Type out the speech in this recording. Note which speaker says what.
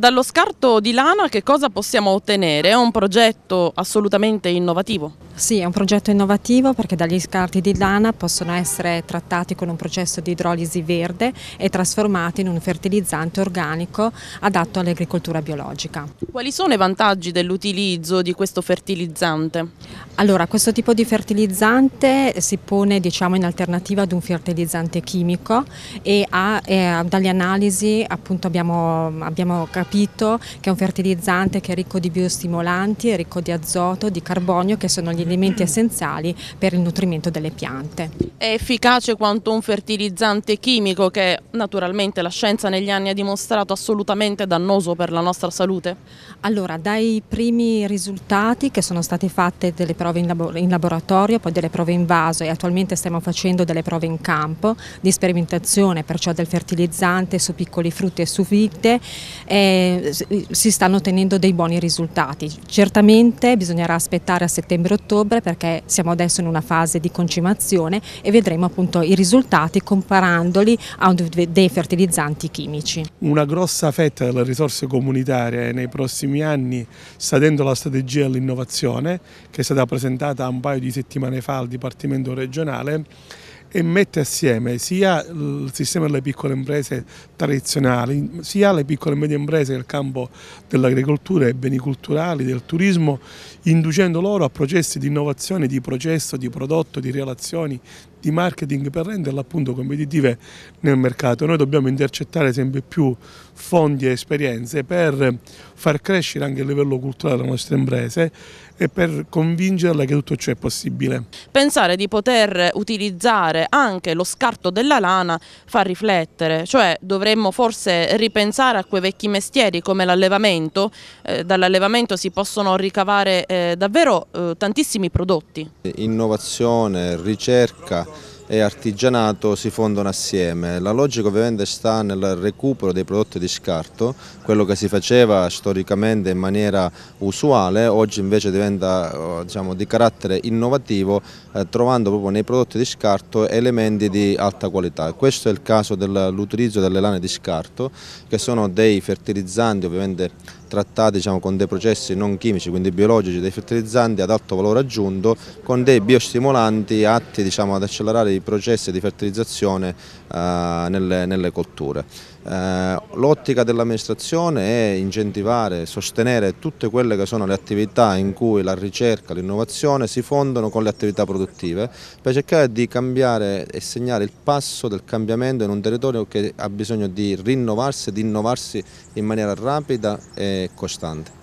Speaker 1: Dallo scarto di lana che cosa possiamo ottenere? È un progetto assolutamente innovativo.
Speaker 2: Sì, è un progetto innovativo perché dagli scarti di lana possono essere trattati con un processo di idrolisi verde e trasformati in un fertilizzante organico adatto all'agricoltura biologica.
Speaker 1: Quali sono i vantaggi dell'utilizzo di questo fertilizzante?
Speaker 2: Allora, questo tipo di fertilizzante si pone diciamo, in alternativa ad un fertilizzante chimico e, ha, e eh, dalle analisi appunto, abbiamo, abbiamo capito che è un fertilizzante che è ricco di biostimolanti, è ricco di azoto, di carbonio che sono gli elementi essenziali per il nutrimento delle piante.
Speaker 1: È efficace quanto un fertilizzante chimico che naturalmente la scienza negli anni ha dimostrato assolutamente dannoso per la nostra salute? Allora, dai
Speaker 2: primi risultati che sono state fatte delle prove in, labo in laboratorio, poi delle prove in vaso e attualmente stiamo facendo delle prove in campo di sperimentazione, perciò del fertilizzante su piccoli frutti e su vite, eh, si stanno ottenendo dei buoni risultati. Certamente bisognerà aspettare a settembre-ottobre ottobre perché siamo adesso in una fase di concimazione e vedremo appunto i risultati comparandoli a dei fertilizzanti chimici.
Speaker 3: Una grossa fetta delle risorse comunitarie nei prossimi anni sta dentro la strategia dell'innovazione che è stata presentata un paio di settimane fa al Dipartimento regionale e mette assieme sia il sistema delle piccole imprese tradizionali, sia le piccole e medie imprese nel campo dell'agricoltura e beni culturali, del turismo, inducendo loro a processi di innovazione, di processo, di prodotto, di relazioni, di marketing per renderle appunto competitive nel mercato. Noi dobbiamo intercettare sempre più fondi e esperienze per far crescere anche il livello culturale delle nostre imprese e per convincerle che tutto ciò è possibile.
Speaker 1: Pensare di poter utilizzare anche lo scarto della lana fa riflettere, cioè dovremmo forse ripensare a quei vecchi mestieri come l'allevamento, eh, dall'allevamento si possono ricavare eh, davvero eh, tantissimi prodotti.
Speaker 4: Innovazione, ricerca, e artigianato si fondono assieme. La logica ovviamente sta nel recupero dei prodotti di scarto, quello che si faceva storicamente in maniera usuale, oggi invece diventa eh, diciamo, di carattere innovativo, eh, trovando proprio nei prodotti di scarto elementi di alta qualità. Questo è il caso dell'utilizzo delle lane di scarto, che sono dei fertilizzanti ovviamente trattati diciamo, con dei processi non chimici, quindi biologici, dei fertilizzanti ad alto valore aggiunto, con dei biostimolanti atti diciamo, ad accelerare i processi di fertilizzazione eh, nelle, nelle colture. Eh, l'ottica dell'amministrazione è incentivare e sostenere tutte quelle che sono le attività in cui la ricerca, l'innovazione si fondono con le attività produttive per cercare di cambiare e segnare il passo del cambiamento in un territorio che ha bisogno di rinnovarsi, e di innovarsi in maniera rapida e costante.